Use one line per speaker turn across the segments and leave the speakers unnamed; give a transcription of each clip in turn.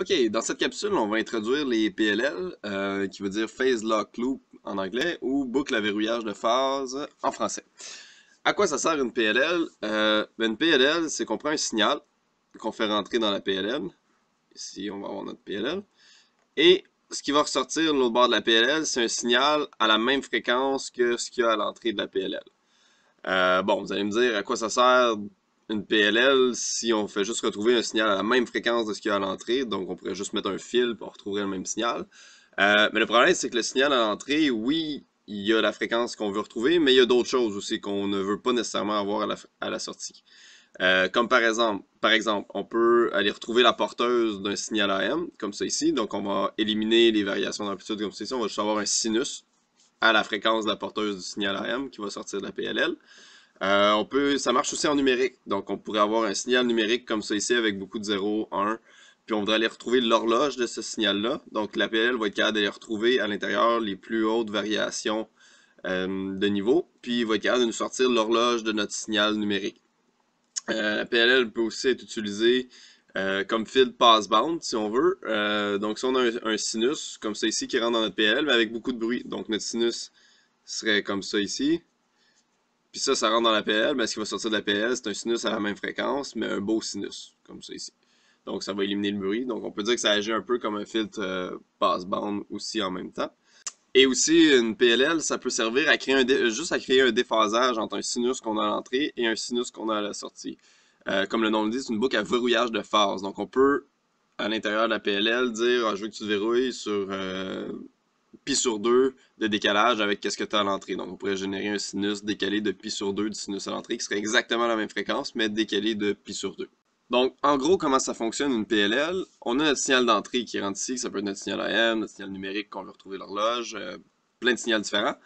OK, dans cette capsule, on va introduire les PLL, euh, qui veut dire Phase Lock Loop en anglais, ou boucle à verrouillage de phase en français. À quoi ça sert une PLL? Euh, ben, une PLL, c'est qu'on prend un signal qu'on fait rentrer dans la PLL. Ici, on va avoir notre PLL. Et ce qui va ressortir de l'autre bord de la PLL, c'est un signal à la même fréquence que ce qu'il y a à l'entrée de la PLL. Euh, bon, vous allez me dire à quoi ça sert une PLL, si on fait juste retrouver un signal à la même fréquence de ce qu'il y a à l'entrée, donc on pourrait juste mettre un fil, pour retrouver le même signal. Euh, mais le problème, c'est que le signal à l'entrée, oui, il y a la fréquence qu'on veut retrouver, mais il y a d'autres choses aussi qu'on ne veut pas nécessairement avoir à la, sortie. Euh, comme par exemple, par exemple, on peut aller retrouver la porteuse d'un signal AM, comme ça ici. Donc on va éliminer les variations d'amplitude comme ça On va juste avoir un sinus à la fréquence de la porteuse du signal AM qui va sortir de la PLL. Euh, on peut, ça marche aussi en numérique. Donc, on pourrait avoir un signal numérique comme ça ici avec beaucoup de 0, 1. Puis, on voudrait aller retrouver l'horloge de ce signal-là. Donc, la PLL va être capable d'aller retrouver à l'intérieur les plus hautes variations euh, de niveau. Puis, il va être capable de nous sortir l'horloge de notre signal numérique. la euh, PLL peut aussi être utilisée comme field bande si on veut. donc, si on a un, un, sinus, comme ça ici, qui rentre dans notre PL, mais avec beaucoup de bruit. Donc, notre sinus serait comme ça ici. Puis ça, ça rentre dans la PL, mais ce qui va sortir de la PL, c'est un sinus à la même fréquence, mais un beau sinus, comme ça ici. Donc ça va éliminer le bruit. Donc on peut dire que ça agit un peu comme un filtre passe euh, bande aussi en même temps. Et aussi, une PLL, ça peut servir à créer un juste à créer un déphasage entre un sinus qu'on a à l'entrée et un sinus qu'on a à la sortie. Euh, comme le nom le dit, c'est une boucle à verrouillage de phase. Donc on peut, à l'intérieur de la PLL, dire ah, je veux que tu te verrouilles sur euh, pi sur 2 de décalage avec qu'est-ce que tu as à l'entrée. Donc, on pourrait générer un sinus décalé de pi sur 2 du sinus à l'entrée qui serait exactement la même fréquence, mais décalé de pi sur 2. Donc, en gros, comment ça fonctionne une PLL? On a notre signal d'entrée qui rentre ici, ça peut être notre signal AM, notre signal numérique qu'on veut retrouver l'horloge, euh, plein de signaux différents.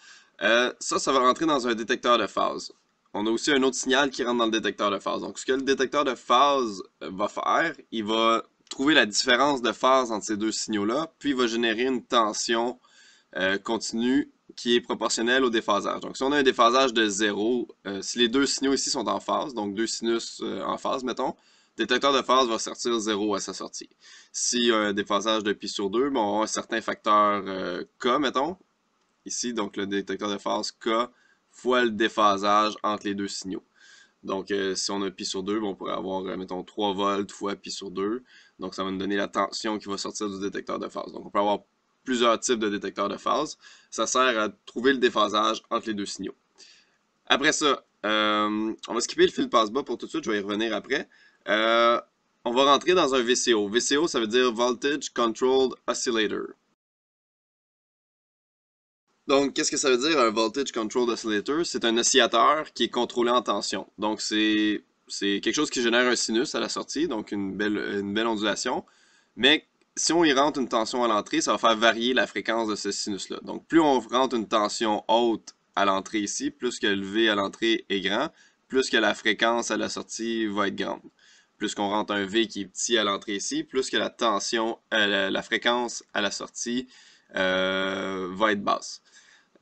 Euh, ça, ça va rentrer dans un détecteur de phase. On a aussi un autre signal qui rentre dans le détecteur de phase. Donc, ce que le détecteur de phase euh, va faire, il va trouver la différence de phase entre ces deux signaux-là, puis il va générer une tension euh, continu continue qui est proportionnel au déphasage. Donc, si on a un déphasage de 0, euh, si les deux signaux ici sont en phase, donc deux sinus euh, en phase, mettons, le détecteur de phase va sortir 0 à sa sortie. Si un déphasage de pi sur 2, bon, on a un certain facteur K, mettons, ici, donc le détecteur de phase K fois le déphasage entre les deux signaux. Donc, si on a pi sur 2, on pourrait avoir, mettons, 3 volts fois pi sur 2. Donc, ça va nous donner la tension qui va sortir du détecteur de phase. Donc, on peut avoir plusieurs types de détecteurs de phase. Ça sert à trouver le déphasage entre les deux signaux. Après ça, euh, on va skipper le fil passe-bas pour tout de suite, je vais y revenir après. Euh, on va rentrer dans un VCO. VCO, ça veut dire Voltage Controlled Oscillator. Donc, qu'est-ce que ça veut dire un Voltage Controlled Oscillator? C'est un oscillateur qui est contrôlé en tension. Donc, c'est quelque chose qui génère un sinus à la sortie, donc une belle, une belle ondulation, mais si on y rentre une tension à l'entrée, ça va faire varier la fréquence de ce sinus-là. Donc, plus on rentre une tension haute à l'entrée ici, plus que le V à l'entrée est grand, plus que la fréquence à la sortie va être grande. Plus qu'on rentre un V qui est petit à l'entrée ici, plus que la tension, euh, la, fréquence à la sortie euh, va être basse.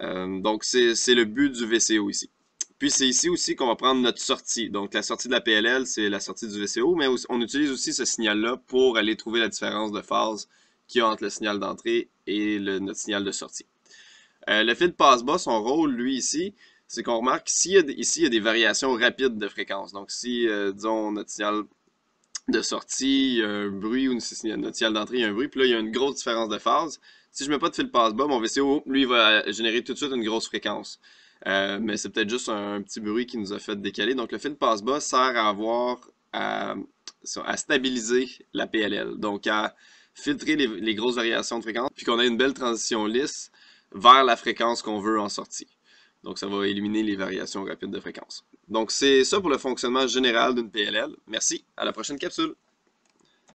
Euh, donc, c'est le but du VCO ici. Puis c'est ici aussi qu'on va prendre notre sortie. Donc la sortie de la PLL, c'est la sortie du VCO, mais on utilise aussi ce signal-là pour aller trouver la différence de phase qu'il y a entre le signal d'entrée et le, notre signal de sortie. Euh, le fil passe-bas, son rôle, lui, ici, c'est qu'on remarque qu'ici, il y a des variations rapides de fréquence. Donc si, euh, disons, notre signal de sortie, il y a un bruit, ou notre signal d'entrée, il y a un bruit, puis là, il y a une grosse différence de phase. Si je ne mets pas de fil passe-bas, mon VCO, lui, va générer tout de suite une grosse fréquence. Euh, mais c'est peut-être juste un, petit bruit qui nous a fait décaler. Donc, le fil passe-bas sert à avoir à, stabiliser la PLL, donc à filtrer les, les grosses variations de fréquence, puis qu'on ait une belle transition lisse vers la fréquence qu'on veut en sortie. Donc, ça va éliminer les variations rapides de fréquence. Donc, c'est ça pour le fonctionnement général d'une PLL. Merci, à la prochaine capsule.